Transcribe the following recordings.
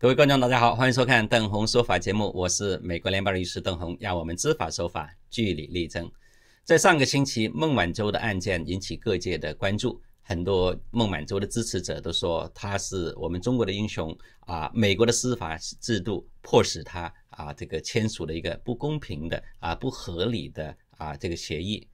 各位观众，大家好，欢迎收看邓红说法节目，我是美国联邦律师邓红，让我们知法守法，据理力争。在上个星期，孟晚舟的案件引起各界的关注，很多孟晚舟的支持者都说他是我们中国的英雄啊，美国的司法制度迫使他啊这个签署了一个不公平的啊不合理的啊这个协议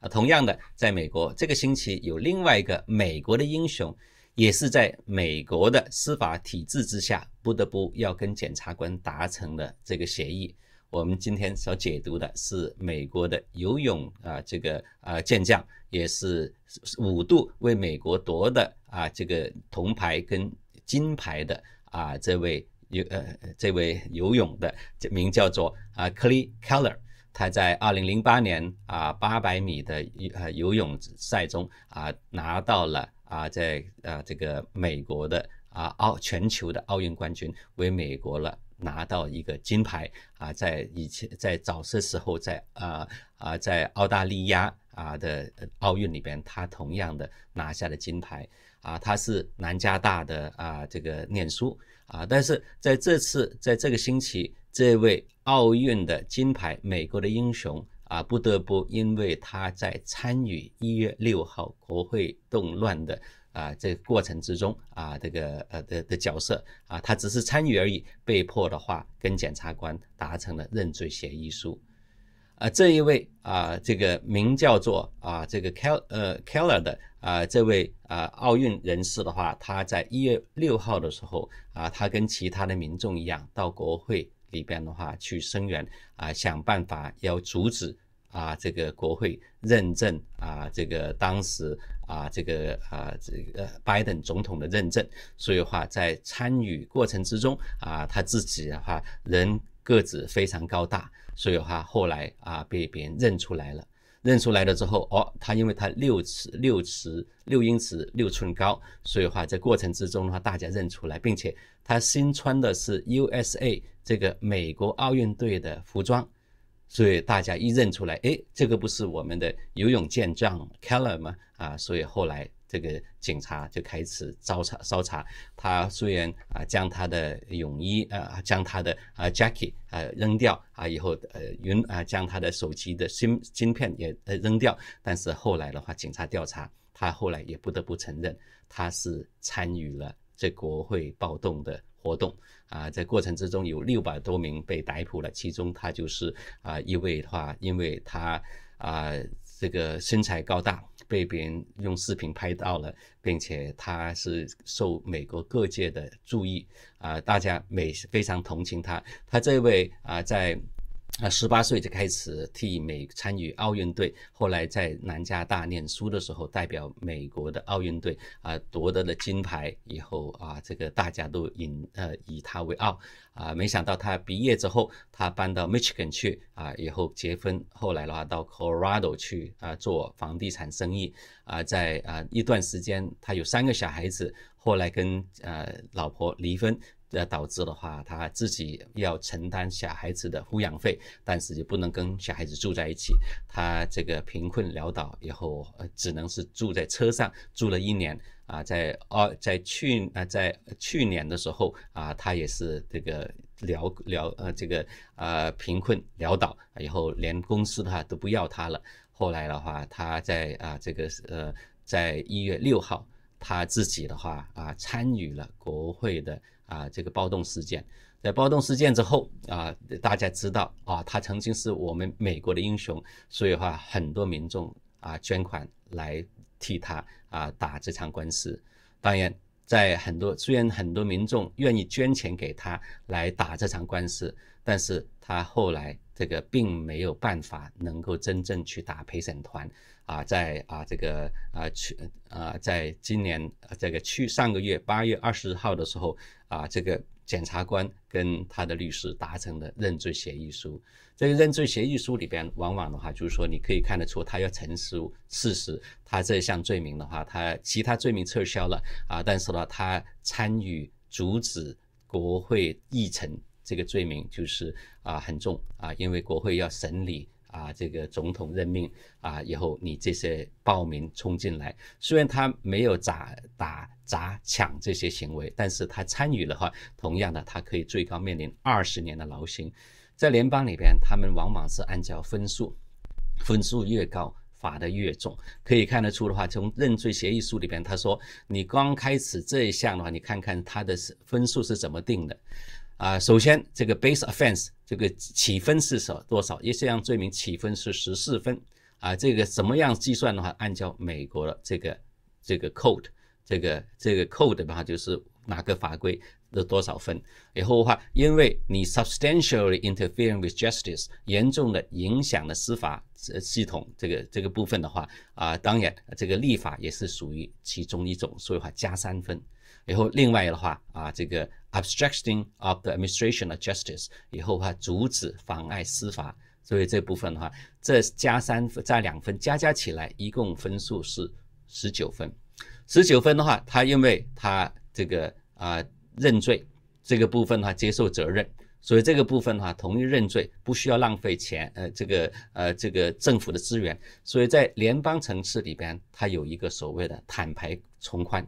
啊。同样的，在美国这个星期有另外一个美国的英雄。也是在美国的司法体制之下，不得不要跟检察官达成的这个协议。我们今天所解读的是美国的游泳啊，这个啊健将，也是五度为美国夺的啊这个铜牌跟金牌的啊这位游呃这位游泳的名叫做啊 Clay Keller。他在二零零八年啊八百米的游游泳赛中啊拿到了。啊，在啊，这个美国的啊奥全球的奥运冠军为美国了拿到一个金牌啊，在以前在早些时候在啊啊在澳大利亚啊的奥运里边，他同样的拿下了金牌啊，他是南加大的啊这个念书啊，但是在这次在这个星期，这位奥运的金牌美国的英雄。啊，不得不因为他在参与一月六号国会动乱的啊这个过程之中啊，这个呃的的角色啊，他只是参与而已，被迫的话跟检察官达成了认罪协议书。啊，这一位啊，这个名叫做啊这个 K 呃 Keller 的啊，这位啊奥运人士的话，他在一月六号的时候啊，他跟其他的民众一样到国会。里边的话去声援啊，想办法要阻止啊这个国会认证啊这个当时啊这个啊这个拜登总统的认证，所以话在参与过程之中啊他自己的话人个子非常高大，所以话后来啊被别人认出来了。认出来了之后，哦，他因为他六尺六尺六英尺六寸高，所以话在过程之中的话，大家认出来，并且他新穿的是 U.S.A 这个美国奥运队的服装，所以大家一认出来，哎，这个不是我们的游泳健将 Keller 吗？啊，所以后来。这个警察就开始搜查，搜查。他虽然啊将他的泳衣啊，将他的啊 jacket 啊扔掉啊，以后呃云啊将他的手机的芯芯片也呃扔掉，但是后来的话，警察调查，他后来也不得不承认他是参与了这国会暴动的活动啊。在过程之中，有六百多名被逮捕了，其中他就是啊一位的话，因为他啊这个身材高大。被别人用视频拍到了，并且他是受美国各界的注意啊，大家每非常同情他，他这位啊在。啊，十八岁就开始替美参与奥运队，后来在南加大念书的时候，代表美国的奥运队啊，夺得了金牌以后啊，这个大家都引呃以他为傲啊。没想到他毕业之后，他搬到 Michigan 去啊，以后结婚，后来的话到 Colorado 去啊做房地产生意啊，在啊一段时间，他有三个小孩子，后来跟呃老婆离婚。的导致的话，他自己要承担小孩子的抚养费，但是就不能跟小孩子住在一起。他这个贫困潦倒，以后只能是住在车上住了一年啊。在二在去啊在去年的时候啊，他也是这个潦潦呃这个呃贫困潦倒，以后连公司的话都不要他了。后来的话，他在啊这个呃在一月六号，他自己的话啊参与了国会的。啊，这个暴动事件，在暴动事件之后啊，大家知道啊，他曾经是我们美国的英雄，所以话很多民众啊捐款来替他啊打这场官司。当然，在很多虽然很多民众愿意捐钱给他来打这场官司，但是他后来。这个并没有办法能够真正去打陪审团啊，在啊这个啊去啊，在今年这个去上个月八月二十号的时候啊，这个检察官跟他的律师达成了认罪协议书。这个认罪协议书里边，往往的话就是说，你可以看得出他要陈述事实，他这项罪名的话，他其他罪名撤销了啊，但是呢，他参与阻止国会议程。这个罪名就是啊很重啊，因为国会要审理啊，这个总统任命啊以后，你这些暴民冲进来，虽然他没有砸打砸抢这些行为，但是他参与的话，同样的他可以最高面临二十年的劳刑。在联邦里边，他们往往是按照分数，分数越高罚的越重。可以看得出的话，从认罪协议书里边，他说你刚开始这一项的话，你看看他的是分数是怎么定的。啊，首先这个 base offense 这个起分是少多少？一些样罪名起分是十四分。啊，这个怎么样计算的话，按照美国的这个这个 code，这个这个 code 的话，就是哪个法规？有多少分？以后的话，因为你 substantially interfering with justice，严重的影响了司法这系统这个这个部分的话啊，当然这个立法也是属于其中一种，所以话加三分。然后另外的话啊，这个 obstructing of the administration of justice，以后话阻止妨碍司法，所以这部分的话，这加三分加两分加加起来一共分数是十九分。十九分的话，他因为他这个啊。认罪这个部分的话，接受责任，所以这个部分的话，同意认罪不需要浪费钱，呃，这个呃，这个政府的资源。所以在联邦层次里边，它有一个所谓的坦白从宽，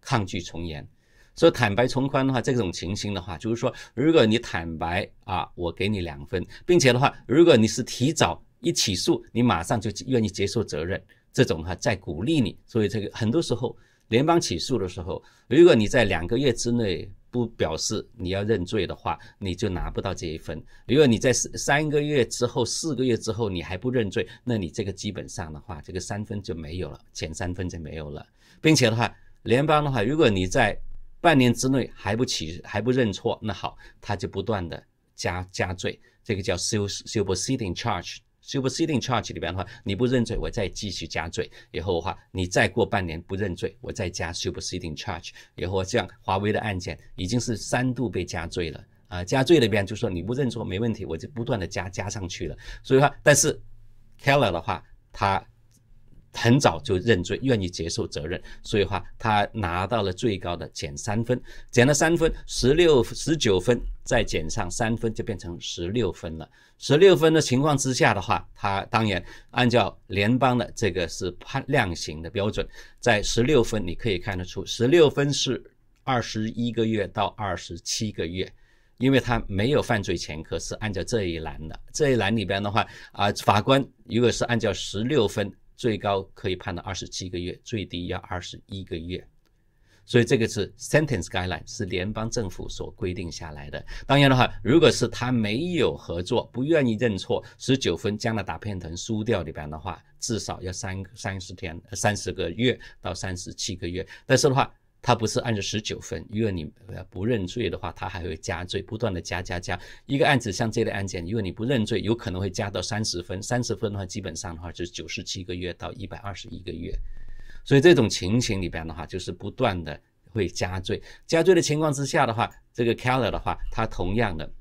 抗拒从严。所以坦白从宽的话，这种情形的话，就是说，如果你坦白啊，我给你两分，并且的话，如果你是提早一起诉，你马上就愿意接受责任，这种哈，在鼓励你。所以这个很多时候。联邦起诉的时候，如果你在两个月之内不表示你要认罪的话，你就拿不到这一分。如果你在三三个月之后、四个月之后你还不认罪，那你这个基本上的话，这个三分就没有了，减三分就没有了。并且的话，联邦的话，如果你在半年之内还不起、还不认错，那好，他就不断的加加罪，这个叫 s 修修补 s e e t i n g charge。s u p e r s e d i n g charge 里边的话，你不认罪，我再继续加罪；以后的话，你再过半年不认罪，我再加 s u p e r s e d i n g charge。以后这样，华为的案件，已经是三度被加罪了啊！加罪里边就说你不认错没问题，我就不断的加加上去了。所以话，但是 Keller 的话，他。很早就认罪，愿意接受责任，所以话他拿到了最高的减三分，减了三分，十六十九分再减上三分就变成十六分了。十六分的情况之下的话，他当然按照联邦的这个是判量刑的标准，在十六分你可以看得出，十六分是二十一个月到二十七个月，因为他没有犯罪前科，是按照这一栏的这一栏里边的话啊，法官如果是按照十六分。最高可以判到二十七个月，最低要二十一个月，所以这个是 sentence guideline，是联邦政府所规定下来的。当然的话，如果是他没有合作，不愿意认错，十九分将他打片藤输掉里边的话，至少要三三十天，三十个月到三十七个月。但是的话，他不是按照十九分，如果你呃不认罪的话，他还会加罪，不断的加加加。一个案子像这类案件，如果你不认罪，有可能会加到三十分，三十分的话，基本上的话就是九十七个月到一百二十一个月。所以这种情形里边的话，就是不断的会加罪，加罪的情况之下的话，这个 Keller 的话，他同样的，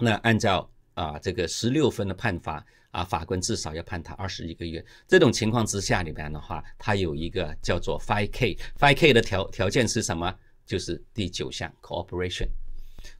那按照。啊，这个十六分的判罚啊，法官至少要判他二十一个月。这种情况之下里面的话，他有一个叫做 five k five k 的条条件是什么？就是第九项 cooperation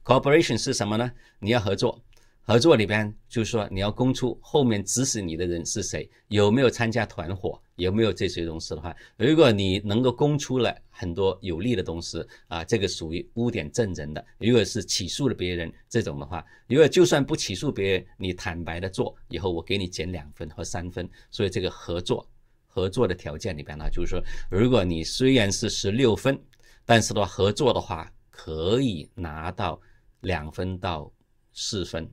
cooperation 是什么呢？你要合作，合作里边就是说你要供出后面指使你的人是谁，有没有参加团伙。有没有这些东西的话，如果你能够供出来很多有利的东西啊，这个属于污点证人的。如果是起诉了别人这种的话，如果就算不起诉别人，你坦白的做以后，我给你减两分或三分。所以这个合作合作的条件里边呢，就是说，如果你虽然是十六分，但是的话合作的话可以拿到两分到四分。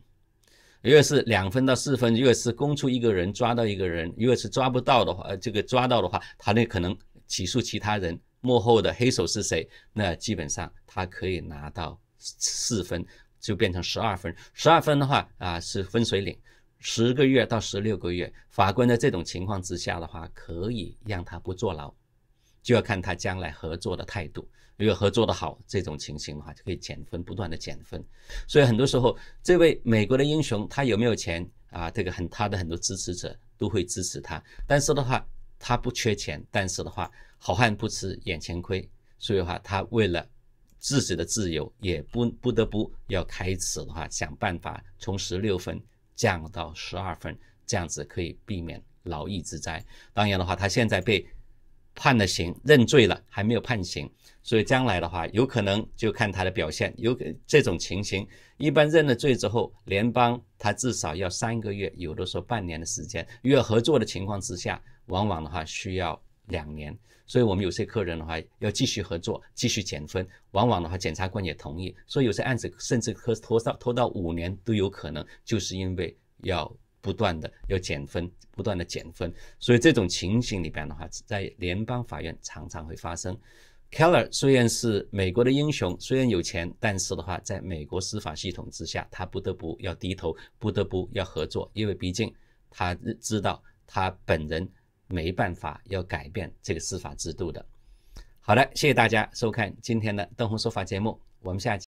越是两分到四分，越是供出一个人抓到一个人，越是抓不到的话，呃，这个抓到的话，他那可能起诉其他人，幕后的黑手是谁，那基本上他可以拿到四分，就变成十二分，十二分的话啊是分水岭，十个月到十六个月，法官在这种情况之下的话，可以让他不坐牢。就要看他将来合作的态度。如果合作的好，这种情形的话，就可以减分，不断的减分。所以很多时候，这位美国的英雄，他有没有钱啊？这个很他的很多支持者都会支持他。但是的话，他不缺钱，但是的话，好汉不吃眼前亏。所以的话，他为了自己的自由，也不不得不要开始的话，想办法从十六分降到十二分，这样子可以避免劳逸之灾。当然的话，他现在被。判了刑，认罪了，还没有判刑，所以将来的话，有可能就看他的表现。有这种情形，一般认了罪之后，联邦他至少要三个月，有的时候半年的时间。越合作的情况之下，往往的话需要两年。所以我们有些客人的话，要继续合作，继续减分，往往的话，检察官也同意。所以有些案子甚至可拖到拖到五年都有可能，就是因为要。不断的要减分，不断的减分，所以这种情形里边的话，在联邦法院常常会发生。Keller 虽然是美国的英雄，虽然有钱，但是的话，在美国司法系统之下，他不得不要低头，不得不要合作，因为毕竟他知道他本人没办法要改变这个司法制度的。好的，谢谢大家收看今天的灯红说法节目，我们下期。